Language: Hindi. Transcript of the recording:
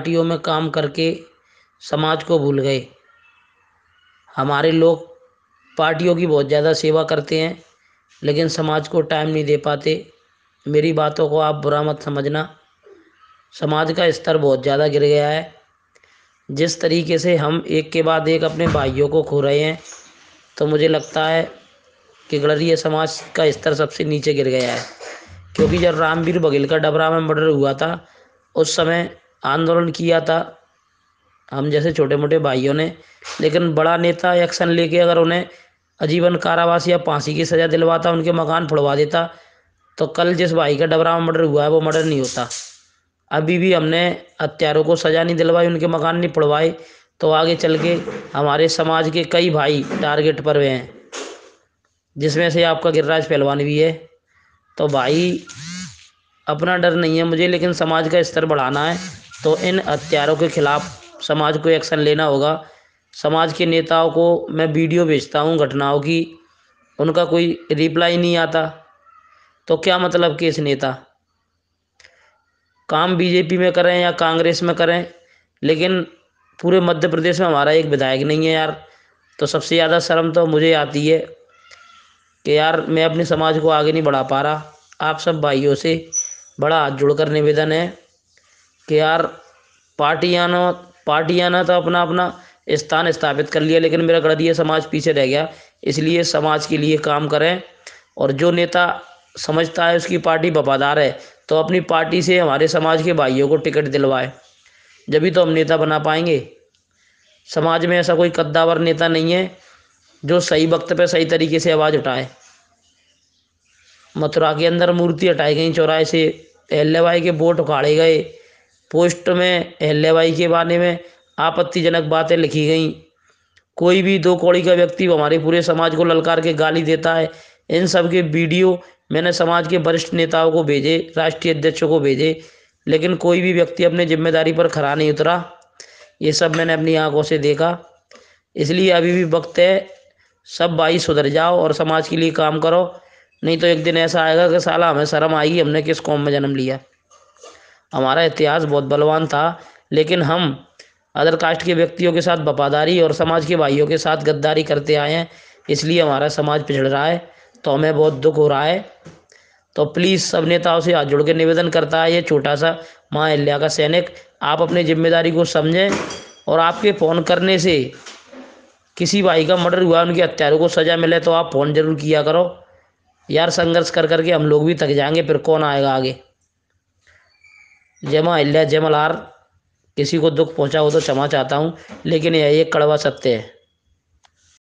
पार्टियों में काम करके समाज को भूल गए हमारे लोग पार्टियों की बहुत ज़्यादा सेवा करते हैं लेकिन समाज को टाइम नहीं दे पाते मेरी बातों को आप बुरा मत समझना समाज का स्तर बहुत ज़्यादा गिर गया है जिस तरीके से हम एक के बाद एक अपने भाइयों को खो रहे हैं तो मुझे लगता है कि गड़रिया समाज का स्तर सबसे नीचे गिर गया है क्योंकि जब रामवीर बघेल का डबरा में मर्डर हुआ था उस समय आंदोलन किया था हम जैसे छोटे मोटे भाइयों ने लेकिन बड़ा नेता एक्शन लेके अगर उन्हें आजीवन कारावास या फांसी की सज़ा दिलवाता उनके मकान फुड़वा देता तो कल जिस भाई का डबरा में मर्डर हुआ है वो मर्डर नहीं होता अभी भी हमने हत्यारों को सज़ा नहीं दिलवाई उनके मकान नहीं फुड़वाए तो आगे चल के हमारे समाज के कई भाई टारगेट पर हुए हैं जिसमें से आपका गिरराज पहलवान भी है तो भाई अपना डर नहीं है मुझे लेकिन समाज का स्तर बढ़ाना है तो इन हत्यारों के खिलाफ समाज को एक्शन लेना होगा समाज के नेताओं को मैं वीडियो भेजता हूँ घटनाओं की उनका कोई रिप्लाई नहीं आता तो क्या मतलब कि इस नेता काम बीजेपी में करें या कांग्रेस में करें लेकिन पूरे मध्य प्रदेश में हमारा एक विधायक नहीं है यार तो सबसे ज़्यादा शर्म तो मुझे आती है कि यार मैं अपने समाज को आगे नहीं बढ़ा पा रहा आप सब भाइयों से बड़ा हाथ जोड़कर निवेदन है कि यार पार्टियाना पार्टियाना तो अपना अपना स्थान स्थापित कर लिया लेकिन मेरा दिया समाज पीछे रह गया इसलिए समाज के लिए काम करें और जो नेता समझता है उसकी पार्टी वफादार है तो अपनी पार्टी से हमारे समाज के भाइयों को टिकट दिलवाए जभी तो हम नेता बना पाएंगे समाज में ऐसा कोई कद्दावर नेता नहीं है जो सही वक्त पर सही तरीके से आवाज़ उठाए मथुरा के अंदर मूर्ति हटाई गई चौराहे से एल के वोट उखाड़े गए पोस्ट में अहल्याबाई के बारे में आपत्तिजनक बातें लिखी गईं कोई भी दो कौड़ी का व्यक्ति हमारे पूरे समाज को ललकार के गाली देता है इन सब के वीडियो मैंने समाज के वरिष्ठ नेताओं को भेजे राष्ट्रीय अध्यक्षों को भेजे लेकिन कोई भी व्यक्ति अपनी जिम्मेदारी पर खरा नहीं उतरा ये सब मैंने अपनी आंखों से देखा इसलिए अभी भी वक्त है सब भाई सुधर जाओ और समाज के लिए काम करो नहीं तो एक दिन ऐसा आएगा कि साला हमें शर्म आएगी हमने किस कौम में जन्म लिया हमारा इतिहास बहुत बलवान था लेकिन हम अदर कास्ट के व्यक्तियों के साथ वफादारी और समाज के भाइयों के साथ गद्दारी करते आए हैं इसलिए हमारा समाज पिछड़ रहा है तो हमें बहुत दुख हो रहा है तो प्लीज़ सब नेताओं से हाथ जोड़ के निवेदन करता है ये छोटा सा माँ अल्लाह का सैनिक आप अपनी जिम्मेदारी को समझें और आपके फ़ोन करने से किसी भाई का मर्डर हुआ उनके हत्यारों को सज़ा मिले तो आप फ़ोन ज़रूर किया करो यार संघर्ष कर करके हम लोग भी थक जाएंगे फिर कौन आएगा आगे जमा इल्ला जमल आर किसी को दुख पहुंचा हो तो क्षमा चाहता हूँ लेकिन यह एक कड़वा सत्य है